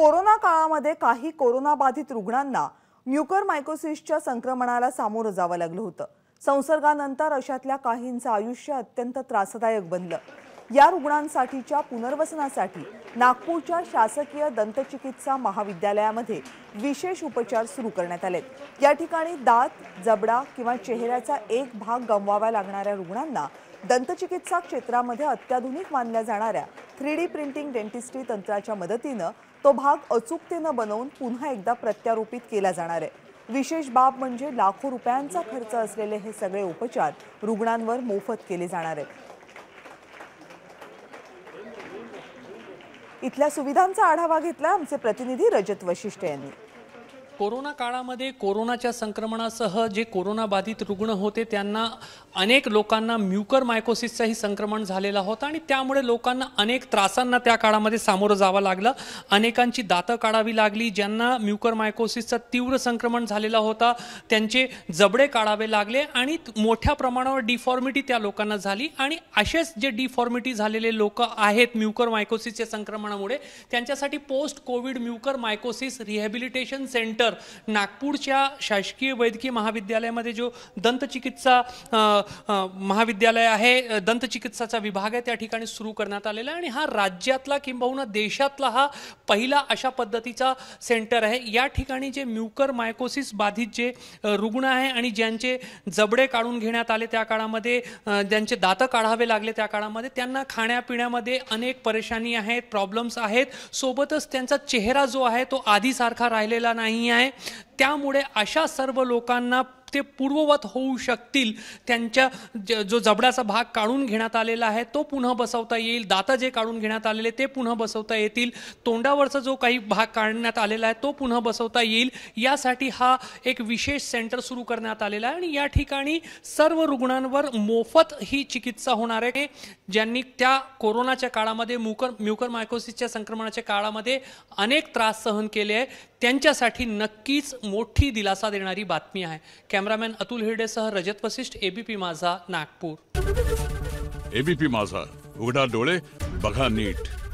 corona काळामध्ये काही कोरोनाबाधित रुग्णांना मायकोसिसच्या संक्रमणाला सामोरं जावं लागलं होतं संसर्गानंतर अशातल्या काहींचं आयुष्य अत्यंत त्रासदायक बनलं या रुग्णांसाठीच्या पुनर्वसनासाठी नागपूरच्या शासकीय दंतचिकित्सा महाविद्यालयामध्ये विशेष उपचार सुरू करण्यात आले या ठिकाणी दात जबडा किंवा चेहऱ्याचा एक भाग गमवावा लागणाऱ्या रुग्णांना दंतचिकित्सा क्षेत्रामध्ये अत्याधुनिक मानल्या जाणाऱ्या थ्री डी प्रिंटिंग डेंटिस्ट्री तंत्राच्या मदतीनं तो भाग अचूकतेनं बनवून पुन्हा एकदा प्रत्यारोपित केला जाणार आहे विशेष बाब म्हणजे लाखो रुपयांचा खर्च असलेले हे सगळे उपचार रुग्णांवर मोफत केले जाणार आहेत इथल्या सुविधांचा आढावा घेतला आमचे प्रतिनिधी रजत वशिष्ठ यांनी कोरोना काळामध्ये कोरोनाच्या संक्रमणासह जे कोरोनाबाधित रुग्ण होते त्यांना अनेक लोकांना म्युकर मायकोसिसचाही संक्रमण झालेला होता आणि त्यामुळे लोकांना अनेक त्रासांना त्या काळामध्ये सामोरं जावं लागलं अनेकांची दातं काढावी लागली ज्यांना म्युकर मायकोसिसचा तीव्र संक्रमण झालेला होता त्यांचे जबडे काढावे लागले आणि मोठ्या प्रमाणावर डिफॉर्मिटी त्या लोकांना झाली आणि असेच जे डिफॉर्मिटी झालेले लोक आहेत म्युकर मायकोसिसच्या संक्रमणामुळे त्यांच्यासाठी post Covid mucormycosis rehabilitation centre नागपूरच्या शासकीय वैद्यकीय महाविद्यालयामध्ये जो दंतचिकित्सा महाविद्यालय आहे दंतचिकित्साचा विभाग आहे त्या ठिकाणी सुरू करण्यात आलेला आहे आणि हा राज्यातला किंबहुना देशातला हा पहिला अशा पद्धतीचा सेंटर आहे या ठिकाणी जे म्युकर मायकोसिस बाधित जे रुग्ण आहे आणि ज्यांचे जबडे काढून घेण्यात आले त्या काळामध्ये ज्यांचे दातं काढावे लागले त्या काळामध्ये त्यांना खाण्यापिण्यामध्ये अनेक परेशानी आहेत प्रॉब्लेम्स आहेत सोबतच त्यांचा चेहरा जो आहे तो आधीसारखा राहिलेला नाही आहे आहे त्यामुळे अशा सर्व लोकांना ते पूर्ववत होऊ शकतील त्यांच्या जो जबड्याचा भाग काढून घेण्यात आलेला आहे तो पुन्हा बसवता येईल दातं जे काढून घेण्यात आलेले ते पुन्हा बसवता येतील तोंडावरचा जो काही भाग काढण्यात आलेला आहे तो पुन्हा बसवता येईल यासाठी हा एक विशेष सेंटर सुरू करण्यात आलेला आहे आणि या ठिकाणी सर्व रुग्णांवर मोफत ही चिकित्सा होणार आहे ज्यांनी त्या कोरोनाच्या काळामध्ये म्युकर म्युकर मायकोसिसच्या संक्रमणाच्या काळामध्ये अनेक त्रास सहन केले आहे त्यांच्यासाठी नक्कीच मोठी दिलासा देणारी बातमी आहे कॅमेरामॅन अतुल हिरडेसह रजत वसिष्ठ एबीपी माझा नागपूर एबीपी माझा उघडा डोळे बघा नीट